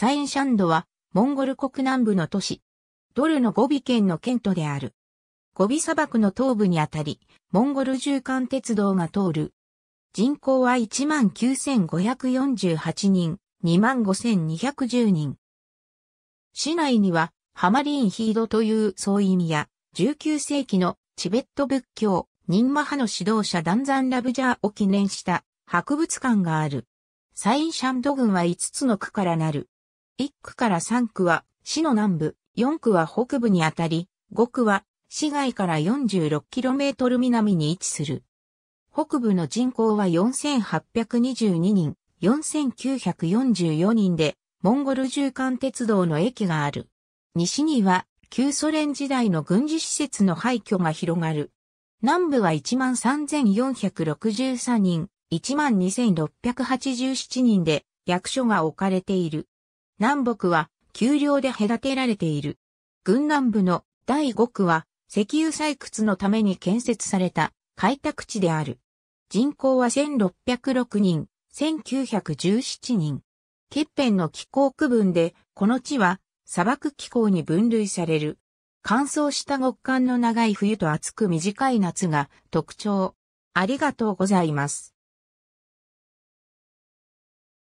サインシャンドは、モンゴル国南部の都市。ドルのゴビ県の県都である。ゴビ砂漠の東部にあたり、モンゴル縦貫鉄道が通る。人口は19,548人、25,210人。市内には、ハマリーンヒードという総意味や、19世紀のチベット仏教、ニンマ派の指導者ダンザンラブジャーを記念した博物館がある。サインシャンド群は5つの区からなる。1区から3区は市の南部、4区は北部にあたり、5区は市外から 46km 南に位置する。北部の人口は4822人、4944人で、モンゴル縦貫鉄道の駅がある。西には、旧ソ連時代の軍事施設の廃墟が広がる。南部は13,463人、12,687人で、役所が置かれている。南北は丘陵で隔てられている。軍南部の第5区は石油採掘のために建設された開拓地である。人口は1606人、1917人。欠片の気候区分で、この地は砂漠気候に分類される。乾燥した極寒の長い冬と暑く短い夏が特徴。ありがとうございます。